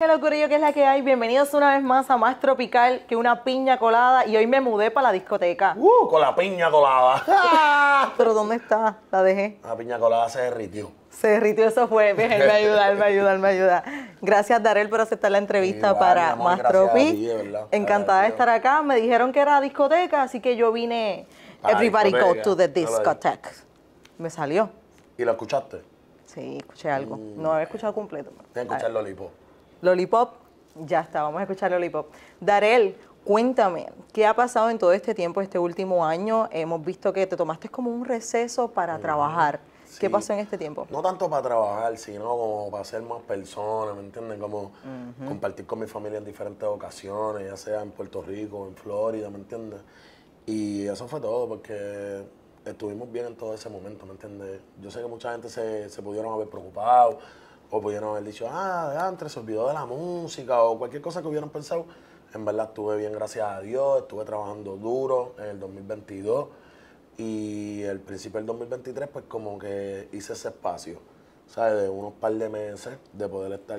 Qué locurillo que es la que hay. Bienvenidos una vez más a Más Tropical que una piña colada. Y hoy me mudé para la discoteca. ¡Uh! Con la piña colada. Pero ¿dónde está? La dejé. La piña colada se derritió. Se derritió, eso fue. me ayudarme, me ayudar. Gracias, Darel, por aceptar la entrevista para Más Tropi. Encantada de estar acá. Me dijeron que era discoteca, así que yo vine. Everybody go to the discoteca. Me salió. ¿Y lo escuchaste? Sí, escuché algo. No mm. No había escuchado completo. Tengo que escucharlo, Lipo. Lollipop, ya está, vamos a escuchar Lollipop. Darel, cuéntame, ¿qué ha pasado en todo este tiempo, este último año? Hemos visto que te tomaste como un receso para trabajar. ¿Qué pasó en este tiempo? No tanto para trabajar, sino como para ser más personas, ¿me entienden? Como compartir con mi familia en diferentes ocasiones, ya sea en Puerto Rico, en Florida, ¿me entiendes? Y eso fue todo, porque estuvimos bien en todo ese momento, ¿me entiendes? Yo sé que mucha gente se, se pudieron haber preocupado, o pudieron haber dicho, ah, de antes se olvidó de la música o cualquier cosa que hubieran pensado. En verdad estuve bien, gracias a Dios, estuve trabajando duro en el 2022 y el principio del 2023 pues como que hice ese espacio, ¿sabes? De unos par de meses de poder estar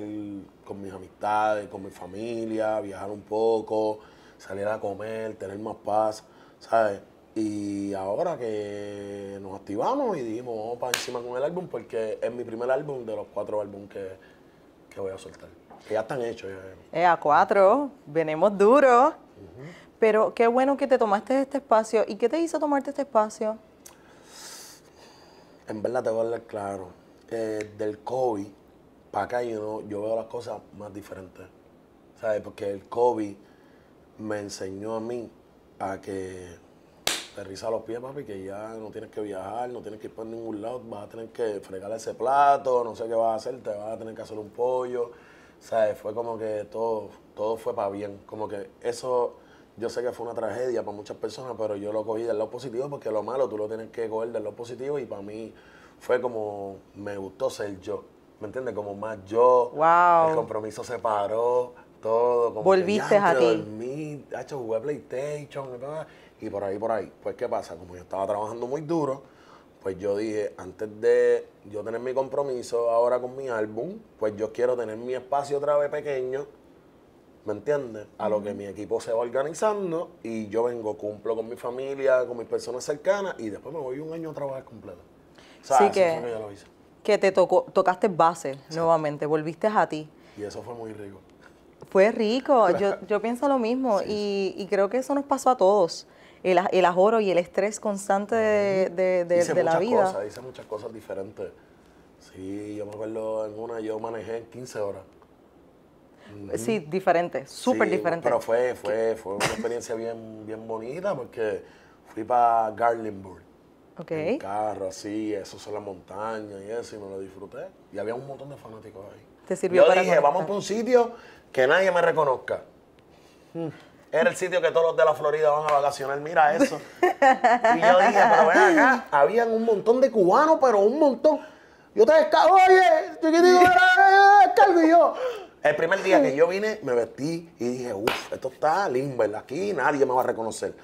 con mis amistades, con mi familia, viajar un poco, salir a comer, tener más paz, ¿sabes? Y ahora que nos activamos y dijimos, vamos para encima con el álbum, porque es mi primer álbum de los cuatro álbumes que, voy a soltar. Que ya están hechos. Ya. Eh, a cuatro, venimos duros. Pero qué bueno que te tomaste este espacio. ¿Y qué te hizo tomarte este espacio? En verdad te voy a hablar claro. Eh, del COVID para acá yo, yo veo las cosas más diferentes. ¿Sabes? Porque el COVID me enseñó a mí a que risa los pies, papi, que ya no tienes que viajar, no tienes que ir por ningún lado, vas a tener que fregar ese plato, no sé qué vas a hacer, te vas a tener que hacer un pollo. O sea, Fue como que todo, todo fue para bien. Como que eso, yo sé que fue una tragedia para muchas personas, pero yo lo cogí del lado positivo porque lo malo tú lo tienes que coger del lado positivo y para mí fue como me gustó ser yo. ¿Me entiendes? Como más yo. Wow. El compromiso se paró todo. Como Volviste a ti. Dormí, hecho, jugué PlayStation y por ahí, por ahí. Pues, ¿qué pasa? Como yo estaba trabajando muy duro, pues yo dije, antes de yo tener mi compromiso ahora con mi álbum, pues yo quiero tener mi espacio otra vez pequeño, ¿me entiendes? A lo que mi equipo se va organizando y yo vengo, cumplo con mi familia, con mis personas cercanas y después me voy un año a trabajar completo. O sea, Así que, que, que, te tocó, tocaste base nuevamente, volviste a ti. Y eso fue muy rico. Fue rico, yo, yo pienso lo mismo y, creo que eso nos pasó a todos. El, el ajoro y el estrés constante de, de, la vida. Cosas, hice muchas cosas diferentes. Sí, yo me acuerdo en una, yo manejé 15 horas. Sí, diferente, súper diferente. Pero fue, fue, fue una experiencia bien, bien bonita porque fui para Garlinburg carro, así, eso son las montañas y eso, y me lo disfruté. Y había un montón de fanáticos ahí. Yo dije, vamos para un sitio que nadie me reconozca. Mm. Era el sitio que todos los de la Florida van a vacacionar, mira eso. y yo dije, pero ven acá, habían un montón de cubanos, pero un montón. Yo te descargo, oye, yo descargo. Mm. Eh, eh, eh, y yo, el primer día que yo vine, me vestí y dije, uff, esto está lindo, Aquí nadie me va a reconocer.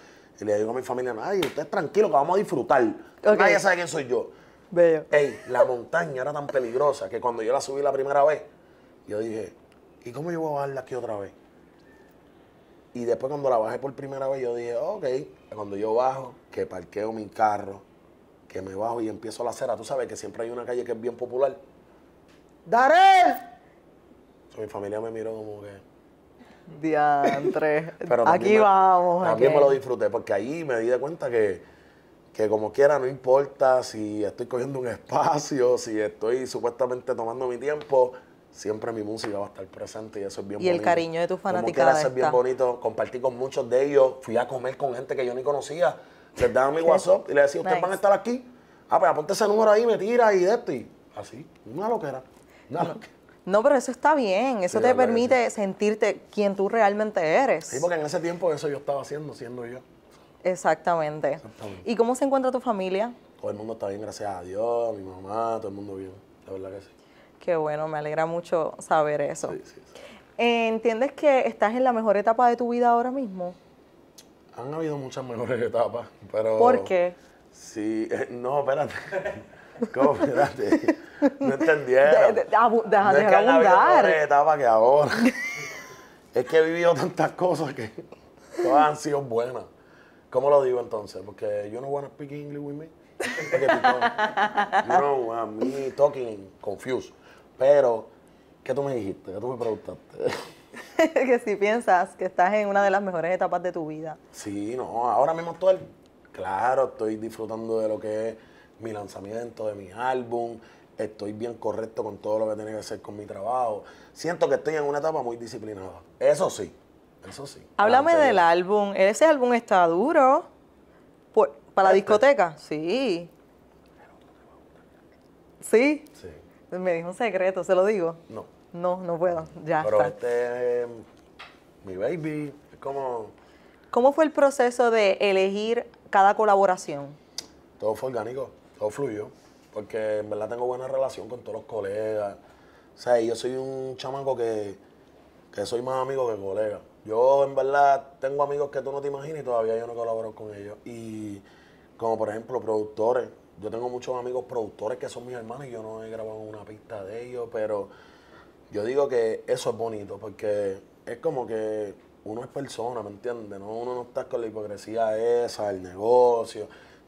Y le digo a mi familia, ay, ustedes tranquilo que vamos a disfrutar. Nadie sabe quién soy yo. Bello. Ey, la montaña era tan peligrosa que cuando yo la subí la primera vez, yo dije, ¿y cómo yo voy a bajarla aquí otra vez? Y después cuando la bajé por primera vez, yo dije, ok, cuando yo bajo, que parqueo mi carro, que me bajo y empiezo la acera. Tú sabes que siempre hay una calle que es bien popular. ¡Daré! mi familia me miró como que... Diantre. aquí vamos. También me lo disfruté porque ahí me di de cuenta que, que como quiera, no importa si estoy cogiendo un espacio, si estoy supuestamente tomando mi tiempo, siempre mi música va a estar presente y eso es bien bonito. Y el cariño de tus fanáticas. Como es bien bonito. Compartí con muchos de ellos. Fui a comer con gente que yo ni conocía. Les daba mi WhatsApp y les decía, ustedes van a estar aquí. Ah, pues aponte ese número ahí, me tira y de esto. Y así, una loquera. Una loquera. No, pero eso está bien, eso te permite sentirte quien tú realmente eres. Sí, porque en ese tiempo eso yo estaba haciendo, siendo yo. Exactamente. ¿Y cómo se encuentra tu familia? Todo el mundo está bien, gracias a Dios, mi mamá, todo el mundo bien, la verdad que sí. Qué bueno, me alegra mucho saber eso. ¿Entiendes que estás en la mejor etapa de tu vida ahora mismo? Han habido muchas mejores etapas, pero... ¿Por qué? Sí, no, espérate. ¿Cómo? Espérate. No entendieron. De, de, de, no es que etapa que ahora. es que he vivido tantas cosas que todas han sido buenas. ¿Cómo lo digo entonces? Porque yo no want to speak English with me. you know, I'm me talking confused. Pero, ¿qué tú me dijiste? ¿Qué tú me preguntaste? que si piensas que estás en una de las mejores etapas de tu vida. Sí, no, ahora mismo estoy, claro, estoy disfrutando de lo que es mi lanzamiento, de mi álbum, estoy bien correcto con todo lo que tiene que hacer con mi trabajo. Siento que estoy en una etapa muy disciplinada. Eso sí, eso sí. Háblame del álbum. Ese álbum está duro. Pues, ¿Para la este. discoteca? Sí. ¿Sí? Sí. Me dijo un secreto, ¿se lo digo? No. No, no puedo, ya Pero este es em, mi baby, es como... ¿Cómo fue el proceso de elegir cada colaboración? Todo fue orgánico, todo fluyó porque en verdad tengo buena relación con todos los colegas. O sea, yo soy un chamaco que, soy más amigo que colega. Yo en verdad tengo amigos que tú no te imaginas y todavía yo no colaboro con ellos. Y como por ejemplo productores. Yo tengo muchos amigos productores que son mis hermanos y yo no he grabado una pista de ellos, pero yo digo que eso es bonito porque es como que uno es persona, ¿me entiendes? No, uno no está con la hipocresía esa, el negocio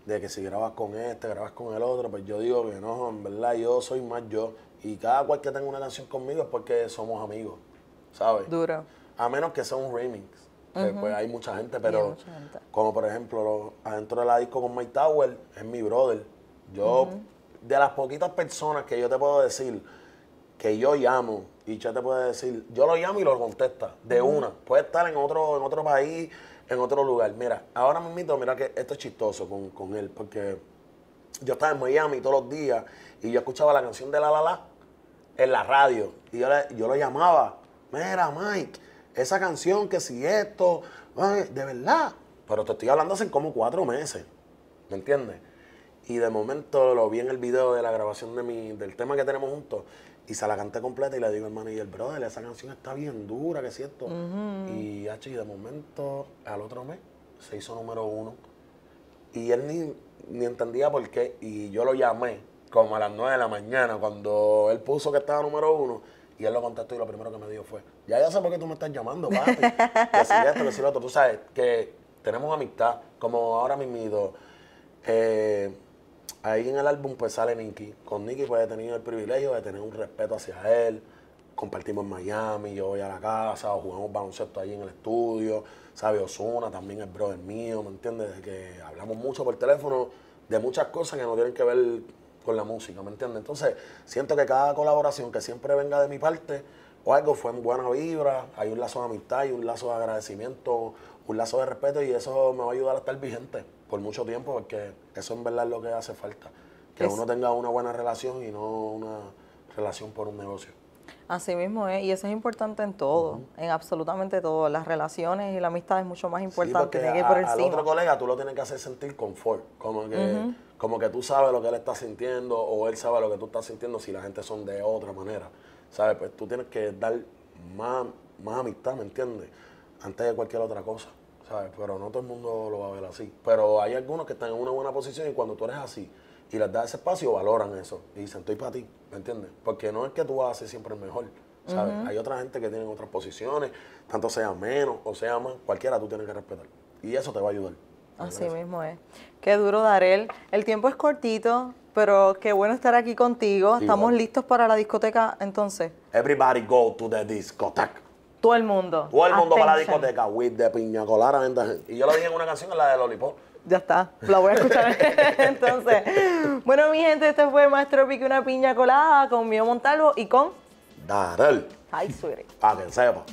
de que si grabas con este, grabas con el otro, pues yo digo que no, en verdad yo soy más yo. Y cada cual que tenga una canción conmigo es porque somos amigos, ¿sabes? Duro. A menos que sea un remix. Pues hay mucha gente, pero como por ejemplo, adentro de la disco con Mike Tower, es mi brother. Yo, de las poquitas personas que yo te puedo decir que yo llamo y ya te puede decir, yo lo llamo y lo contesta de una. Puede estar en otro, en otro país, en otro lugar. Mira, ahora mismo, mira que esto es chistoso con, él, porque yo estaba en Miami todos los días y yo escuchaba la canción de La La La en la radio. Y yo, yo lo llamaba, mira Mike, esa canción que si esto, de verdad. Pero te estoy hablando hace como cuatro meses, ¿me entiendes? Y de momento lo vi en el video de la grabación de mi, del tema que tenemos juntos y se la canté completa y le digo hermano, y el brother, esa canción está bien dura, que es cierto. Y, H, de momento, al otro mes, se hizo número uno. Y él ni, entendía por qué. Y yo lo llamé como a las nueve de la mañana, cuando él puso que estaba número uno. Y él lo contestó y lo primero que me dijo fue, ya ya sé por qué tú me estás llamando, papi. Decir esto, decir lo otro. Tú sabes que tenemos amistad, como ahora mismo. Eh, ahí en el álbum pues sale Nicky. Con Nicky pues he tenido el privilegio de tener un respeto hacia él. Compartimos en Miami, yo voy a la casa, o jugamos baloncesto ahí en el estudio. Sabe Osuna también es brother mío, ¿me entiendes? que hablamos mucho por teléfono de muchas cosas que no tienen que ver con la música, ¿me entiendes? Entonces, siento que cada colaboración que siempre venga de mi parte o algo fue en buena vibra, hay un lazo de amistad, y un lazo de agradecimiento, un lazo de respeto y eso me va a ayudar a estar vigente por mucho tiempo, porque eso en verdad es lo que hace falta. Que uno tenga una buena relación y no una relación por un negocio. Así mismo es, y eso es importante en todo, en absolutamente todo. Las relaciones y la amistad es mucho más importante. que por el al otro colega tú lo tienes que hacer sentir confort, como que, como que tú sabes lo que él está sintiendo o él sabe lo que tú estás sintiendo si la gente son de otra manera. ¿Sabes? Pues tú tienes que dar más, más amistad, ¿me entiendes? Antes de cualquier otra cosa. Pero no todo el mundo lo va a ver así. Pero hay algunos que están en una buena posición y cuando tú eres así y les das ese espacio, valoran eso. Y dicen, estoy para ti, ¿me entiendes? Porque no es que tú haces siempre el mejor. ¿sabes? Hay otra gente que tiene otras posiciones, tanto sea menos o sea más, cualquiera tú tienes que respetar. Y eso te va a ayudar. Así mismo es. Qué duro, él. El tiempo es cortito, pero qué bueno estar aquí contigo. Estamos listos para la discoteca, entonces. Everybody go to the discoteca todo el mundo. Todo el mundo para la discoteca. With de piña colada, gente. Y yo lo dije en una canción, en la de Lollipop. Ya está, la voy a escuchar. Entonces, bueno, mi gente, este fue maestro pique una piña colada con Mío Montalvo y con. Daral. Ay, suerte. A quien sepa.